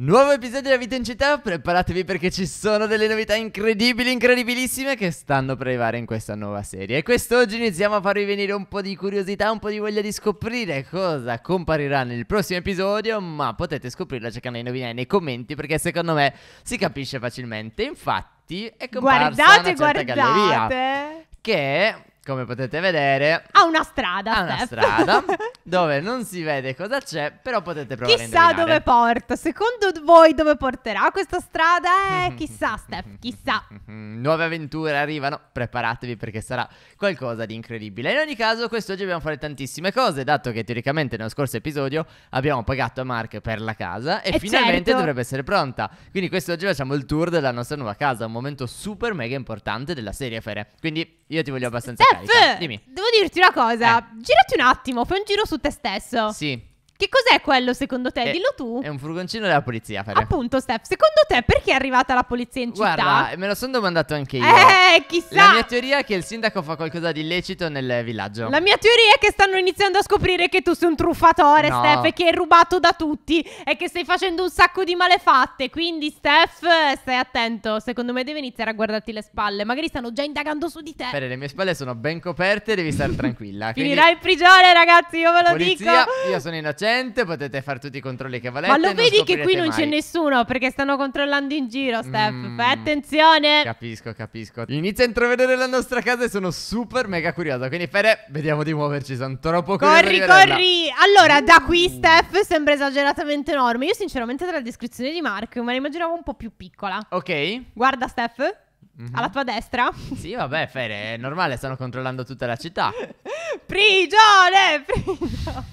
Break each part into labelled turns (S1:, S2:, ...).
S1: Nuovo episodio della vita in città, preparatevi perché ci sono delle novità incredibili, incredibilissime che stanno per arrivare in questa nuova serie. E quest'oggi iniziamo a farvi venire un po' di curiosità, un po' di voglia di scoprire cosa comparirà nel prossimo episodio, ma potete scoprirla cercando di indovinare nei commenti perché secondo me si capisce facilmente. Infatti è comparsa guardate, una certa guardate. galleria che come potete vedere,
S2: ha una strada. Ha una Steph. strada
S1: dove non si vede cosa c'è, però potete provare chissà a indovinare. dove
S2: porta. Secondo voi dove porterà questa strada? Eh, chissà, Steph, chissà.
S1: Nuove avventure arrivano, preparatevi perché sarà qualcosa di incredibile. In ogni caso, quest'oggi dobbiamo fare tantissime cose, dato che teoricamente nello scorso episodio abbiamo pagato a Mark per la casa e, e eh, finalmente certo. dovrebbe essere pronta. Quindi quest'oggi facciamo il tour della nostra nuova casa, un momento super mega importante della serie Fere. Quindi io ti voglio abbastanza Steph, dimmi. devo dirti una cosa. Eh. Girati un attimo,
S2: fai un giro su te stesso. Sì. Che cos'è quello secondo te? Dillo
S1: tu. È un furgoncino della polizia, Fede.
S2: Appunto, Steph, secondo te perché è arrivata la polizia in città? Guarda,
S1: me lo sono domandato anche io. Eh, chissà. La mia teoria è che il sindaco fa qualcosa di illecito nel villaggio. La
S2: mia teoria è che stanno iniziando a scoprire che tu sei un truffatore, no. Steph, e che hai rubato da tutti e che stai facendo un sacco di malefatte. Quindi, Steph, stai attento. Secondo me devi iniziare a guardarti le spalle. Magari stanno già indagando su di te.
S1: Fede, le mie spalle sono ben coperte, devi stare tranquilla. Finirai
S2: in prigione, ragazzi, io ve lo polizia, dico. Io
S1: sono innocente velocemente, potete fare tutti i controlli che volete. Ma lo vedi che qui non mai. c'è
S2: nessuno perché stanno controllando in giro, Steph. Mm, Fai attenzione.
S1: Capisco, capisco. Inizia a intravedere la nostra casa e sono super mega curiosa. Quindi, Fede, vediamo di muoverci. Sono troppo curiosa. Corri, corri. Allora, da qui, uh.
S2: Steph, sembra esageratamente enorme. Io, sinceramente, dalla descrizione
S1: di Mark me la immaginavo un po' più piccola. Ok. Guarda, Steph. Mm-hmm. Alla tua destra? Sì, vabbè, Fede, è normale, stanno controllando tutta la città.
S2: prigione! Prigione!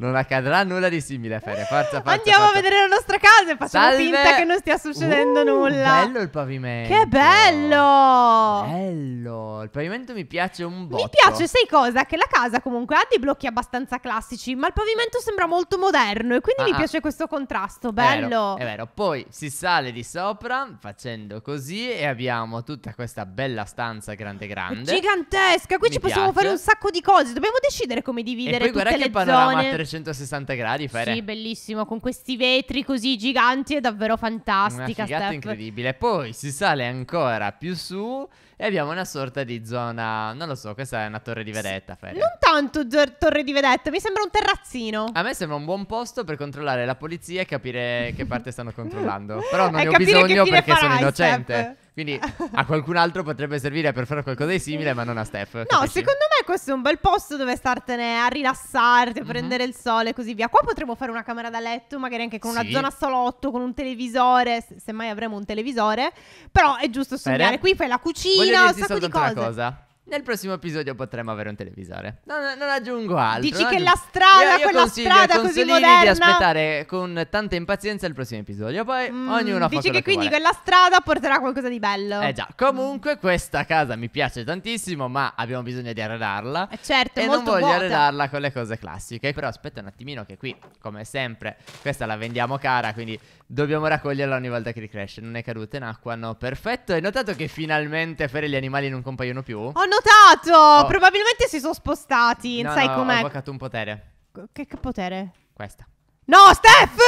S1: Non accadrà nulla di simile, Feria. Forza, forza. Andiamo forza. a
S2: vedere la nostra casa e facciamo Salve. finta che non
S1: stia succedendo uh, nulla. Bello il pavimento. Che
S2: bello.
S1: Bello. Il pavimento mi piace un po'. Mi piace, sai
S2: cosa? Che la casa comunque ha dei blocchi abbastanza classici, ma il pavimento sembra molto moderno e quindi ah, mi ah. piace questo contrasto. Bello. È vero, è
S1: vero. Poi si sale di sopra facendo così e abbiamo tutta questa bella stanza grande grande.
S2: Gigantesca. Qui mi ci piace. possiamo fare un sacco di cose. Dobbiamo decidere come dividere e poi tutte le che zone.
S1: 360 gradi, Fere. Sì,
S2: bellissimo, con questi vetri così giganti è davvero fantastica. Una figata Steph.
S1: incredibile. Poi si sale ancora più su e abbiamo una sorta di zona, non lo so, questa è una torre di vedetta, Fere. Non
S2: tanto torre di
S1: vedetta, mi sembra un terrazzino. A me sembra un buon posto per controllare la polizia e capire che parte stanno controllando. Però non e ne ho bisogno perché farai, sono innocente. Steph. Quindi a qualcun altro potrebbe servire per fare qualcosa di simile, ma non a Steph. No, capisci? secondo
S2: me questo è un bel posto dove startene a rilassarti, a mhm. prendere mm-hmm. il sole e così via. Qua potremmo fare una camera da letto, magari anche con sì. una zona salotto, con un televisore, se mai avremo un televisore. Però è giusto studiare. Qui fai la cucina, un sacco di cose. Una
S1: cosa. Nel prossimo episodio potremmo avere un televisore. Non, non aggiungo altro. Dici eh. che aggiungo... la strada, io, io quella strada così moderna. di aspettare con tanta impazienza il prossimo episodio. Poi mm, ognuno dici fa Dici che, che quindi vuole. quella
S2: strada porterà qualcosa di bello. Eh già.
S1: Comunque mm. questa casa mi piace tantissimo, ma abbiamo bisogno di arredarla. Eh certo, e non voglio vuota. arredarla con le cose classiche. Però aspetta un attimino che qui, come sempre, questa la vendiamo cara, quindi Dobbiamo raccoglierla ogni volta che ricresce. Non è caduta in acqua, no, perfetto. Hai notato che finalmente Fere gli animali non compaiono più? Ho
S2: notato! Oh. Probabilmente si sono spostati. No, sai no, com'è? Ho invocato
S1: un potere.
S2: Che, che potere?
S1: Questa. No, Steph!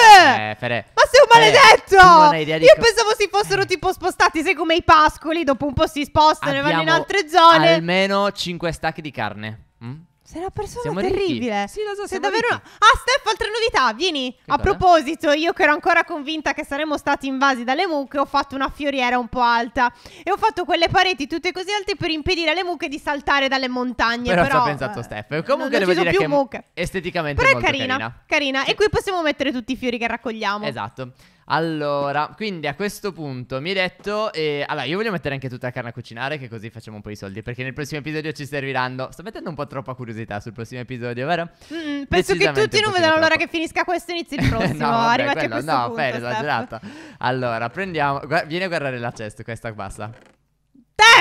S1: Eh, Fere. Ma
S2: sei un maledetto! Fere, Io pensavo si fossero eh. tipo spostati, Sei come i pascoli, dopo un po' si spostano e vanno in altre zone.
S1: Almeno 5 stack di carne. Mm? Sei una persona Siamo terribile.
S2: Ricchi. Sì, lo so, sei davvero una... Ah, Steph, altre novità, vieni. Che a cosa? proposito, io che ero ancora convinta che saremmo stati invasi dalle mucche, ho fatto una fioriera un po' alta e ho fatto quelle pareti tutte così alte per impedire alle mucche di saltare dalle montagne, però. però ci ho pensato eh, Steph. Comunque non, non devo dire più che mucche.
S1: esteticamente però è molto carina, carina.
S2: carina. Sì. e qui possiamo mettere tutti i fiori che raccogliamo.
S1: Esatto. Allora, quindi a questo punto mi hai detto. Eh, allora, io voglio mettere anche tutta la carne a cucinare, che così facciamo un po' di soldi. Perché nel prossimo episodio ci serviranno. Sto mettendo un po' troppa curiosità sul prossimo episodio, vero? Mm, penso che tutti non vedano l'ora
S2: che finisca questo e inizi il prossimo. no, vabbè, Arrivati quello, a questo no, punto, per esagerato.
S1: Allora, prendiamo. Guarda, vieni a guardare la cesta, questa basta.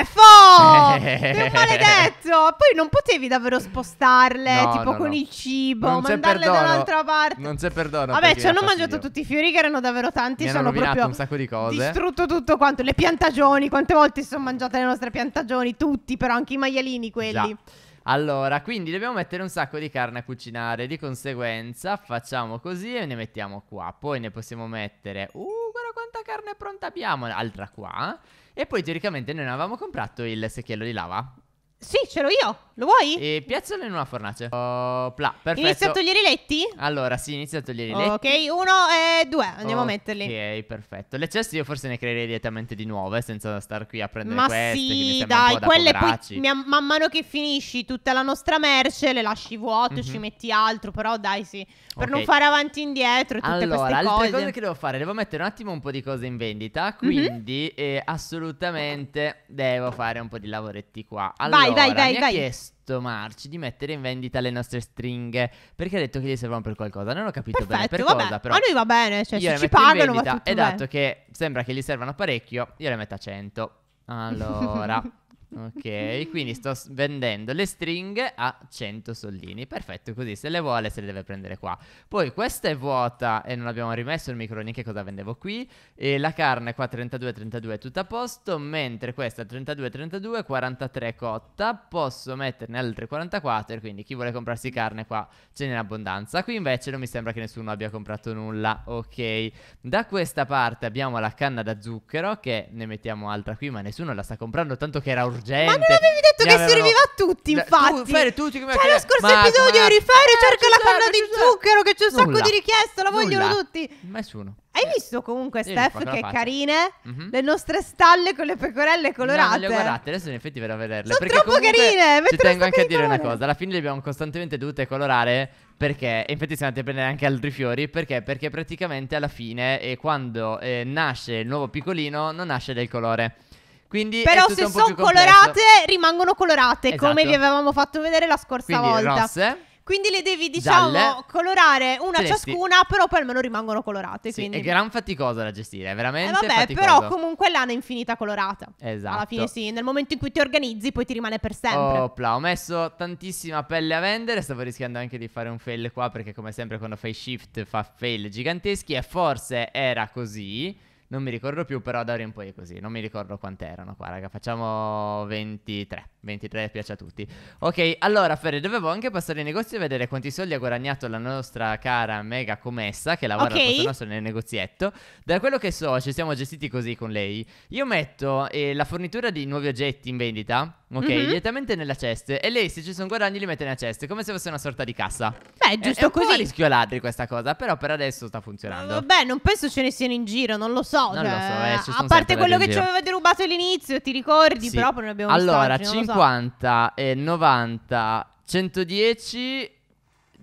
S2: Steffo! un maledetto! Poi non potevi davvero spostarle, no, tipo no, con no. il cibo, non mandarle dall'altra parte. Non
S1: c'è perdono. Vabbè, ci hanno mangiato
S2: tutti i fiori che erano davvero tanti. Mi sono proprio un
S1: sacco di cose.
S2: Distrutto tutto quanto. Le piantagioni, quante volte si sono mangiate le nostre piantagioni? Tutti, però anche i maialini quelli. Già.
S1: Allora, quindi dobbiamo mettere un sacco di carne a cucinare, di conseguenza facciamo così e ne mettiamo qua, poi ne possiamo mettere, uh, guarda quanta carne pronta abbiamo, altra qua, e poi teoricamente noi non avevamo comprato il secchiello di lava sì, ce l'ho io. Lo vuoi? E piazzalo in una fornace. Oh, pla, perfetto. Inizia a togliere i letti? Allora, sì, inizia a togliere i letti.
S2: Ok, uno e due. Andiamo okay, a metterli.
S1: Ok, perfetto. Le ceste io forse ne creerei direttamente di nuove, senza star qui a prendere Ma queste. Sì, dai, quelle da poi.
S2: man mano che finisci tutta la nostra merce, le lasci vuote, mm -hmm. ci mhm. metti altro. Però dai, sì. Per okay. non fare avanti e indietro tutte allora, queste cose. Allora, altre cose che
S1: devo fare? Devo mettere un attimo un po' di cose in vendita. Mhm. Quindi, mm -hmm. eh, assolutamente, devo fare un po' di lavoretti qua. Allora, Vai vai, vai, vai, mi vai. ha chiesto Marci di mettere in vendita le nostre stringhe perché ha detto che gli servono per qualcosa. Non ho capito Perfetto, bene per vabbè. cosa, però. A noi va
S2: bene, cioè io ci, ci pagano. e esatto, bene. dato
S1: che sembra che gli servano parecchio, io le metto a 100. Allora. Ok, quindi sto vendendo le stringhe a 100 soldini. Perfetto, così se le vuole se le deve prendere qua. Poi questa è vuota e non abbiamo rimesso il microni che cosa vendevo qui. E la carne qua 32-32 è tutta a posto, mentre questa 32-32, 43 cotta. Posso metterne altre 44, quindi chi vuole comprarsi carne qua ce n'è in abbondanza. Qui invece non mi sembra che nessuno abbia comprato nulla. Ok, da questa parte abbiamo la canna da zucchero che ne mettiamo altra qui, ma nessuno la sta comprando, tanto che era urgente Argento. Ma non avevi detto ne che avevano... serviva a
S2: tutti, cioè, infatti. Tu, Fere,
S1: tutti come cioè, lo scorso ma, episodio eri Fere, eh, cerca la canna di
S2: zucchero che c'è un sacco di richieste, la vogliono Nulla. tutti. Nessuno. Hai eh, visto comunque, Steph, che carine mhm. le nostre stalle con le pecorelle colorate? Le le guardate,
S1: adesso in effetti verrà a vederle. Sono troppo carine. Ci tengo anche a dire una cosa: alla fine le abbiamo costantemente dovute colorare perché, E infatti, siamo andati a prendere anche altri fiori. Perché? Perché praticamente alla fine, eh, quando eh, nasce il nuovo piccolino, non nasce del colore. Quindi Però se sono colorate,
S2: rimangono colorate, esatto. come vi avevamo fatto vedere la scorsa Quindi, volta. Rosse. Quindi le devi, diciamo, Dalle... colorare una Celesti. ciascuna, però poi almeno rimangono colorate. Sì, quindi... è gran
S1: faticosa da gestire, veramente. Eh vabbè, faticoso. però comunque
S2: l'ana è infinita colorata.
S1: Esatto. Alla fine sì,
S2: nel momento in cui ti organizzi, poi ti rimane per sempre. Oh,
S1: ho messo tantissima pelle a vendere, stavo rischiando anche di fare un fail qua, perché come sempre quando fai shift fa fail giganteschi e forse era così. Non mi ricordo più, però da ora in poi è così. Non mi ricordo quant'erano qua, raga. Facciamo 23. 23 piace a tutti. Ok, allora, Ferri, dovevo anche passare i negozi e vedere quanti soldi ha guadagnato la nostra cara mega commessa che lavora okay. al nostro nel negozietto. Da quello che so, ci siamo gestiti così con lei. Io metto eh, la fornitura di nuovi oggetti in vendita ok? Mm-hmm. Direttamente nella cesta. E lei, se ci sono guadagni, li mette nella cesta. Come se fosse una sorta di cassa. Beh, giusto è, così. È un rischio ladri questa cosa, però per adesso sta funzionando. Eh, beh,
S2: non penso ce ne siano in giro, non lo so. Non cioè, lo so, cioè, eh, A parte quello che ci avevate rubato all'inizio, ti ricordi? Sì. Però poi non abbiamo allora, visto Allora,
S1: 50 so. e 90, 110...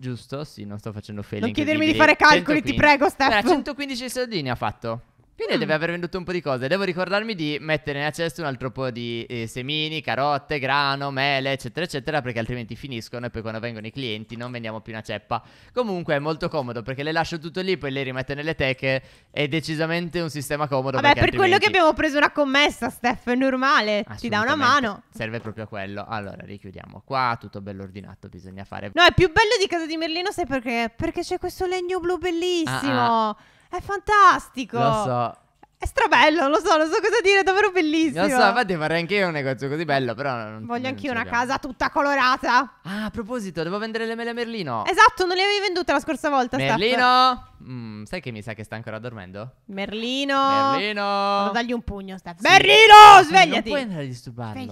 S1: Giusto? Sì, non sto facendo felice. Non chiedermi di fare calcoli, 115. ti prego, Stefano. 115 soldini ha fatto. Quindi mm. deve aver venduto un po' di cose. Devo ricordarmi di mettere nella cesta un altro po' di eh, semini, carote, grano, mele, eccetera, eccetera, perché altrimenti finiscono e poi quando vengono i clienti non vendiamo più una ceppa. Comunque è molto comodo perché le lascio tutto lì, poi le rimetto nelle teche. È decisamente un sistema comodo. Vabbè, per altrimenti... quello che abbiamo
S2: preso una commessa, Steph, è normale. Ci dà una mano.
S1: Serve proprio a quello. Allora, richiudiamo qua, tutto bello ordinato, bisogna fare. No,
S2: è più bello di casa di Merlino, sai perché? Perché c'è questo legno blu bellissimo. Ah, ah. È fantastico. Lo so. È strabello, lo so, non so cosa dire, è davvero bellissimo. Lo so, infatti
S1: vorrei anche io un negozio così bello, però non Voglio anche io una casa
S2: tutta colorata.
S1: Ah, a proposito, devo vendere le mele a Merlino.
S2: Esatto, non le avevi vendute la scorsa volta, Merlino!
S1: Mm, sai che mi sa che sta ancora dormendo?
S2: Merlino! Merlino! Vado dagli un pugno, Steph. Sì. Merlino, svegliati! Non puoi andare
S1: a disturbarlo.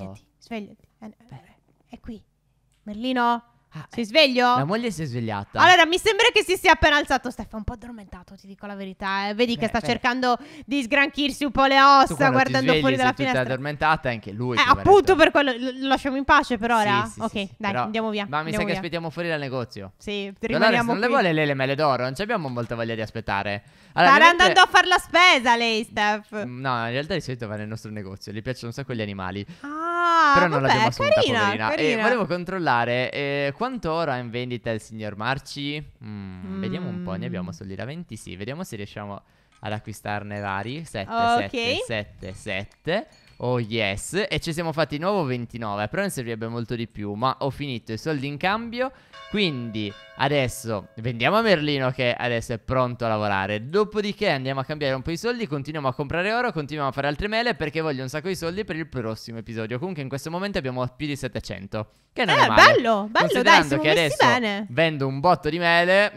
S2: Svegliati, svegliati. È qui. Merlino! Ah, Sei eh. sveglio? La moglie
S1: si è svegliata. Allora,
S2: mi sembra che si sia appena alzato. Stefano, un po' addormentato, ti dico la verità. Eh. Vedi beh, che sta beh. cercando di sgranchirsi un po' le ossa guardando svegli, fuori dalla finestra. Ma
S1: addormentata anche lui. Eh, appunto per quello. Lo lasciamo in pace per ora. Sì, sì, ok,
S2: sì, dai, però... andiamo via. Ma mi sa via. che aspettiamo
S1: fuori dal negozio.
S2: Sì, rimaniamo Dolores, non le vuole
S1: lei le mele d'oro? Non abbiamo molta voglia di aspettare. Allora, Starà mentre... andando a
S2: fare la spesa lei, Steph.
S1: Mm, no, in realtà di solito va nel nostro negozio. Gli piacciono un sacco gli animali.
S2: Ah, però non vabbè, l'abbiamo assunta, carina, carina. E volevo
S1: controllare eh, quanto ora è in vendita il signor Marci? Mm, mm. Vediamo un po', ne abbiamo mm. soldi da 20, sì, vediamo se riusciamo ad acquistarne vari. 7, 7, 7, 7. Oh yes, e ci siamo fatti di nuovo 29, però ne servirebbe molto di più, ma ho finito i soldi in cambio, quindi adesso vendiamo a Merlino che adesso è pronto a lavorare, dopodiché andiamo a cambiare un po' i soldi, continuiamo a comprare oro, continuiamo a fare altre mele perché voglio un sacco di soldi per il prossimo episodio, comunque in questo momento abbiamo più di 700, che non eh, è ah, male. bello, bello, dai, siamo che adesso bene. vendo un botto di mele,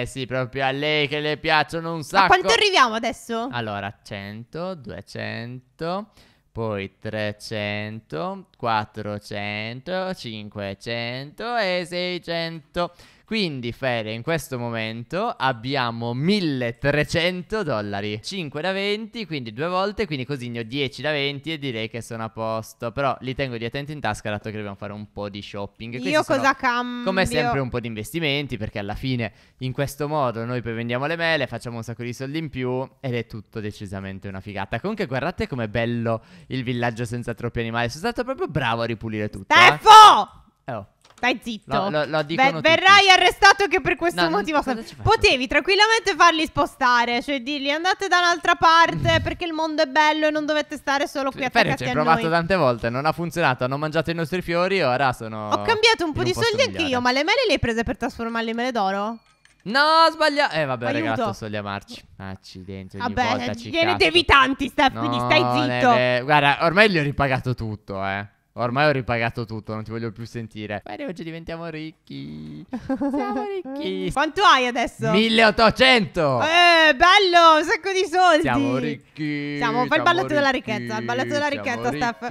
S1: eh sì, proprio a lei che le piacciono un sacco. Ma quanto
S2: arriviamo adesso?
S1: Allora, 100, 200 poi 300, 400, 500 e 600. Quindi, Fede, in questo momento abbiamo 1300 dollari. 5 da 20, quindi due volte, quindi così ne ho 10 da 20 e direi che sono a posto. Però li tengo di attenti in tasca, dato che dobbiamo fare un po' di shopping. Questi Io cosa cambio? Come sempre un po' di investimenti, perché alla fine in questo modo noi poi vendiamo le mele, facciamo un sacco di soldi in più ed è tutto decisamente una figata. Comunque guardate com'è bello il villaggio senza troppi animali. Sono stato proprio bravo a ripulire tutto. Eh. Steffo! Eh. Oh. Stai zitto. Lo, lo, lo Ver- verrai
S2: arrestato anche per questo no, motivo. Potevi tranquillamente farli spostare, cioè dirgli andate da un'altra parte perché il mondo è bello e non dovete stare solo qui a Ferre, ci hai provato noi.
S1: tante volte, non ha funzionato, hanno mangiato i nostri fiori, ora sono Ho cambiato un po' di un soldi anch'io, ma
S2: le mele le hai prese per trasformarle in mele d'oro? No, sbagliato. Eh, vabbè, Aiuto.
S1: ragazzi, amarci. Accidenti. vabbè, volta devi tanti, Steph. No, quindi stai zitto. Neve. Guarda, ormai gli ho ripagato tutto, eh. Ormai ho ripagato tutto, non ti voglio più sentire. Bene, oggi diventiamo ricchi.
S2: Siamo ricchi. Quanto hai adesso?
S1: 1800!
S2: Eh, bello, un sacco di soldi. Siamo
S1: ricchi. Siamo, fai il balletto della ricchezza, il balletto della ricchezza, Steph.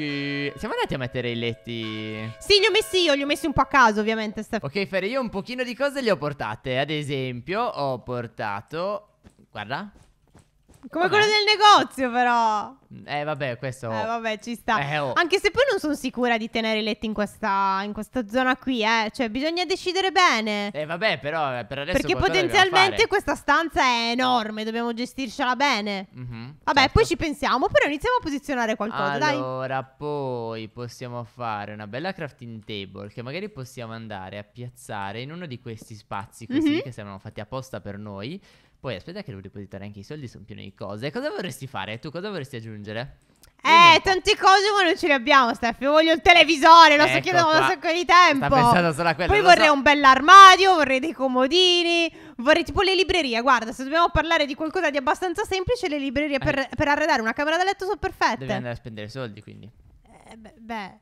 S1: Siamo andati a mettere i letti.
S2: Sì, li ho messi io, li ho messi un po' a caso, ovviamente, Steph. Ok, Ferre, io un pochino di cose le ho
S1: portate. Ad esempio, ho portato... Guarda, come quello eh. del
S2: negozio, però.
S1: Eh, vabbè, questo. Eh,
S2: vabbè, ci sta. Eh, oh. Anche se poi non sono sicura di tenere i letti in questa, in questa zona qui, eh. Cioè, bisogna decidere bene.
S1: Eh, vabbè, però eh, per adesso. Perché potenzialmente
S2: questa stanza è enorme, dobbiamo gestircela bene.
S1: Mm-hmm, vabbè,
S2: certo. poi ci pensiamo, però iniziamo a posizionare qualcosa, allora, dai.
S1: Allora, poi possiamo fare una bella crafting table che magari possiamo andare a piazzare in uno di questi spazi così mm-hmm. che sembrano fatti apposta per noi poi aspetta che devo depositare anche i soldi su un pieno di cose. Cosa vorresti fare? Tu cosa vorresti aggiungere?
S2: Eh, tante cose ma non ce le abbiamo, Steph. Io voglio il televisore, lo ecco sto chiedendo da un sacco di tempo. Sta pensando solo a quello. Poi vorrei so. un bell'armadio, vorrei dei comodini, vorrei tipo le librerie. Guarda, se dobbiamo parlare di qualcosa di abbastanza semplice, le librerie eh. per, per, arredare una camera da letto sono perfette. Devi andare
S1: a spendere soldi, quindi.
S2: Eh, beh. beh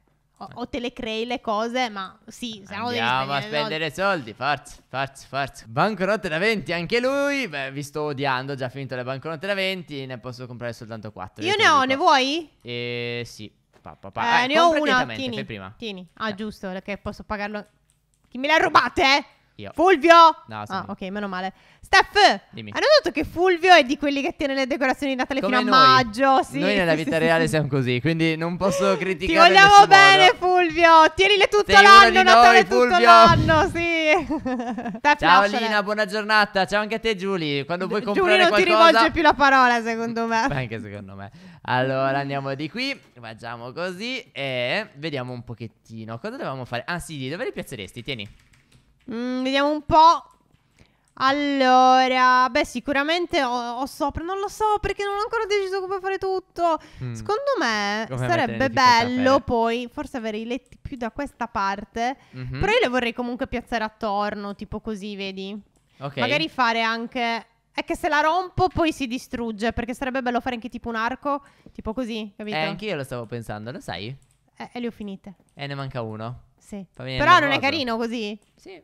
S2: o, te le crei le cose, ma sì, se no Andiamo a spendere
S1: no. soldi, forza, forza, forza. Banconote da 20, anche lui. Beh, vi sto odiando, ho già finito le banconote da 20, ne posso comprare soltanto 4. Io ne ho, ne vuoi? Eh, sì. Pa, pa, pa. Eh, eh, ne ho una, tieni, prima.
S2: tieni. Ah, eh. giusto, che posso pagarlo. Chi me le ha rubate, eh? Io. Fulvio! No, ah, sono ah, io. ok, meno male. Steph, Dimmi. hanno detto che Fulvio è di quelli che tiene le decorazioni di Natale Come fino a noi. maggio. Sì. Noi nella vita reale siamo
S1: così, quindi non posso criticare. Ti vogliamo bene,
S2: modo. Fulvio. Tienile tutto Sei l'anno, Natale noi, tutto l'anno, sì. Steph, Ciao lasciale. Lina,
S1: buona giornata. Ciao anche a te, Giulia. Quando vuoi comprare Giulia non qualcosa... ti rivolge più la parola, secondo me. anche secondo me. Allora andiamo di qui, facciamo così e vediamo un pochettino cosa dovevamo fare. Ah, sì, dove li piazzeresti? Tieni.
S2: Mm, vediamo un po'. Allora, beh, sicuramente ho, ho, sopra, non lo so perché non ho ancora deciso come fare tutto. Mm. Secondo me come sarebbe bello poi forse avere i letti più da questa parte, mm-hmm. però io le vorrei comunque piazzare attorno, tipo così, vedi? Ok. Magari fare anche è che se la rompo poi si distrugge, perché sarebbe bello fare anche tipo un arco, tipo così, capito? Eh, anche
S1: io lo stavo pensando, lo sai?
S2: Eh, e le ho finite.
S1: E eh, ne manca uno. Sì. Però non è carino
S2: così. Sì.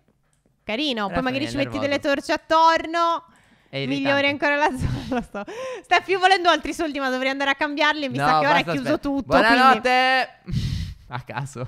S2: Carino. Poi magari ci metti delle torce attorno. Migliori ancora la zona. Sto. Sta più volendo altri soldi, ma dovrei andare a cambiarli. Mi no, sa che ora è chiuso tutto. Buonanotte! Quindi...
S1: a caso.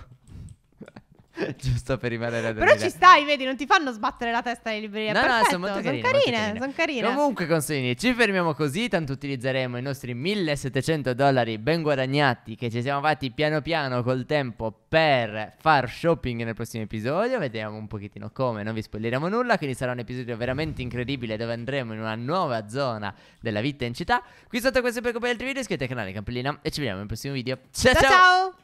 S1: Giusto per rimanere a dormire. Però ci
S2: stai, vedi, non ti fanno sbattere la testa le librerie. No, Perfetto, no, sono molto carine. Sono carine, carine. Son carine. Comunque,
S1: consegni, ci fermiamo così. Tanto utilizzeremo i nostri 1700 dollari ben guadagnati che ci siamo fatti piano piano col tempo per far shopping nel prossimo episodio. Vediamo un pochettino come. Non vi spoileremo nulla. Quindi sarà un episodio veramente incredibile dove andremo in una nuova zona della vita in città. Qui sotto questo per copiare altri video. Iscrivetevi al canale Campellina e ci vediamo nel prossimo video. ciao! ciao. ciao. ciao.